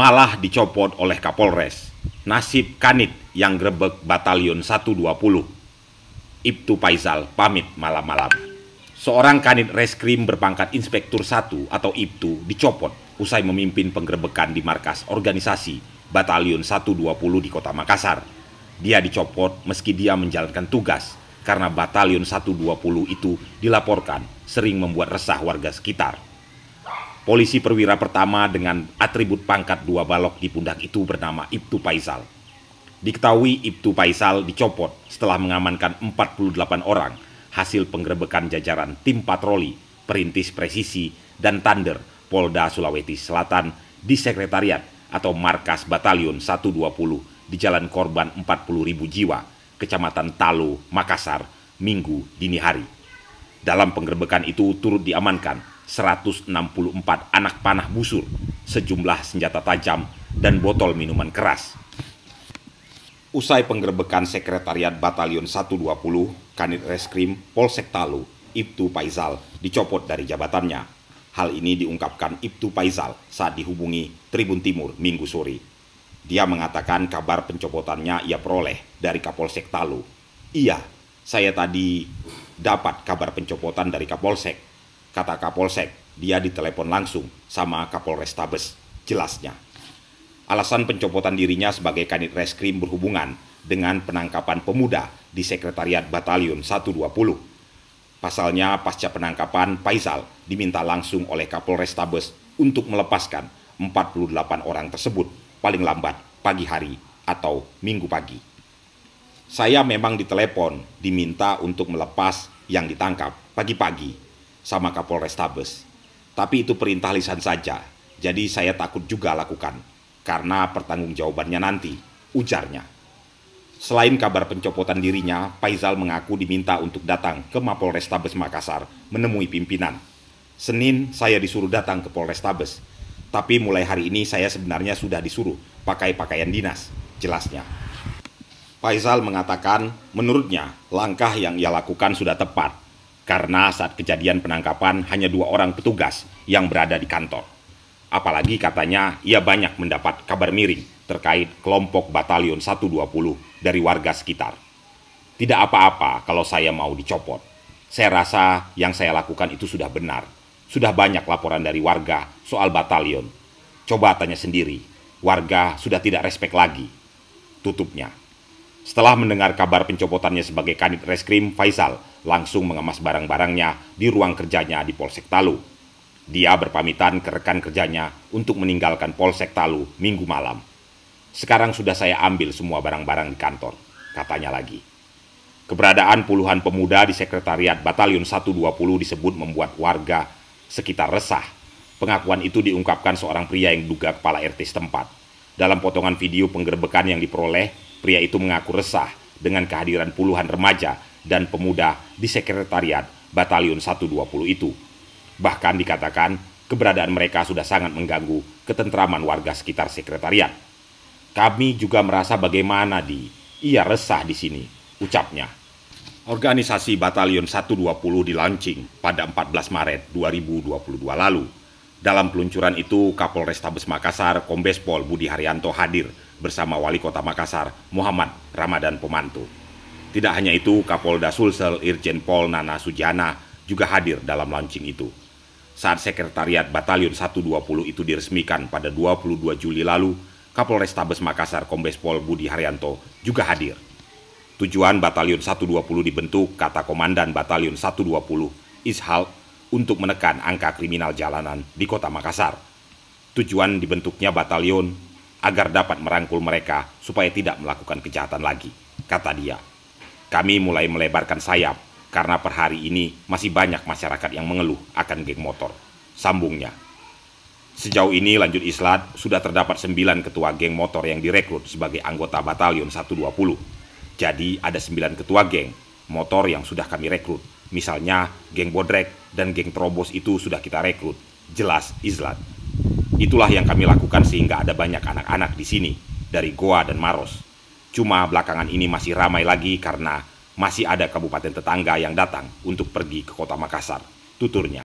malah dicopot oleh Kapolres. Nasib Kanit yang grebek Batalion 120. Ibtu Paisal pamit malam-malam. Seorang Kanit Reskrim berpangkat Inspektur 1 atau Ibtu dicopot usai memimpin penggerebekan di markas organisasi Batalion 120 di kota Makassar. Dia dicopot meski dia menjalankan tugas karena Batalion 120 itu dilaporkan sering membuat resah warga sekitar. Polisi perwira pertama dengan atribut pangkat dua balok di pundak itu bernama Ibtu Paisal. Diketahui Ibtu Paisal dicopot setelah mengamankan 48 orang hasil penggerebekan jajaran tim patroli, perintis presisi, dan tander Polda Sulawesi Selatan di Sekretariat atau Markas Batalion 120 di Jalan Korban 40.000 jiwa, Kecamatan Talu Makassar, Minggu dini hari. Dalam penggerbekan itu turut diamankan 164 anak panah busur, sejumlah senjata tajam, dan botol minuman keras. Usai penggerbekan Sekretariat Batalion 120, Kanit Reskrim Polsek Talu, Ibtu Faizal dicopot dari jabatannya. Hal ini diungkapkan Ibtu Faizal saat dihubungi Tribun Timur Minggu sore. Dia mengatakan kabar pencopotannya ia peroleh dari Kapolsek Talu. Iya, saya tadi dapat kabar pencopotan dari Kapolsek kata Kapolsek. Dia ditelepon langsung sama Kapolres Tabes, jelasnya. Alasan pencopotan dirinya sebagai kanit reskrim berhubungan dengan penangkapan pemuda di Sekretariat Batalion 120. Pasalnya pasca penangkapan, Paisal diminta langsung oleh Kapolres Tabes untuk melepaskan 48 orang tersebut paling lambat pagi hari atau minggu pagi. Saya memang ditelepon, diminta untuk melepas yang ditangkap pagi-pagi sama Kapolres Tabes. Tapi itu perintah lisan saja, jadi saya takut juga lakukan, karena pertanggungjawabannya nanti, ujarnya. Selain kabar pencopotan dirinya, Faizal mengaku diminta untuk datang ke Mapolres Tabes Makassar menemui pimpinan. Senin saya disuruh datang ke Polres Tabes, tapi mulai hari ini saya sebenarnya sudah disuruh pakai pakaian dinas, jelasnya. Faisal mengatakan, menurutnya langkah yang ia lakukan sudah tepat karena saat kejadian penangkapan hanya dua orang petugas yang berada di kantor. Apalagi katanya ia banyak mendapat kabar miring terkait kelompok batalion 120 dari warga sekitar. Tidak apa-apa kalau saya mau dicopot. Saya rasa yang saya lakukan itu sudah benar. Sudah banyak laporan dari warga soal batalion. Coba tanya sendiri, warga sudah tidak respek lagi. Tutupnya. Setelah mendengar kabar pencopotannya sebagai Kanit Reskrim, Faisal langsung mengemas barang-barangnya di ruang kerjanya di Polsek Talu. Dia berpamitan ke rekan kerjanya untuk meninggalkan Polsek Talu minggu malam. Sekarang sudah saya ambil semua barang-barang di kantor, katanya lagi. Keberadaan puluhan pemuda di Sekretariat Batalion 120 disebut membuat warga sekitar resah. Pengakuan itu diungkapkan seorang pria yang duga kepala RT setempat. Dalam potongan video penggerbekan yang diperoleh, Pria itu mengaku resah dengan kehadiran puluhan remaja dan pemuda di sekretariat Batalion 120 itu. Bahkan dikatakan keberadaan mereka sudah sangat mengganggu ketentraman warga sekitar sekretariat. Kami juga merasa bagaimana di ia resah di sini, ucapnya. Organisasi Batalion 120 dilaunching pada 14 Maret 2022 lalu dalam peluncuran itu, Kapolres Tabes Makassar, Kombes Pol Budi Haryanto hadir bersama Wali Kota Makassar, Muhammad Ramadan pemantu Tidak hanya itu, Kapolda Sulsel Irjen Pol Nana Sujana juga hadir dalam launching itu. Saat Sekretariat Batalion 120 itu diresmikan pada 22 Juli lalu, Kapolres Tabes Makassar Kombes Pol Budi Haryanto juga hadir. Tujuan Batalion 120 dibentuk, kata Komandan Batalion 120, Ishal untuk menekan angka kriminal jalanan di kota Makassar. Tujuan dibentuknya batalion agar dapat merangkul mereka supaya tidak melakukan kejahatan lagi, kata dia. Kami mulai melebarkan sayap karena per hari ini masih banyak masyarakat yang mengeluh akan geng motor. Sambungnya. Sejauh ini lanjut Islat sudah terdapat 9 ketua geng motor yang direkrut sebagai anggota batalion 120. Jadi ada 9 ketua geng motor yang sudah kami rekrut. Misalnya, geng Bodrek dan geng Terobos itu sudah kita rekrut. Jelas, Islat. Itulah yang kami lakukan sehingga ada banyak anak-anak di sini, dari Goa dan Maros. Cuma belakangan ini masih ramai lagi karena masih ada kabupaten tetangga yang datang untuk pergi ke kota Makassar, tuturnya.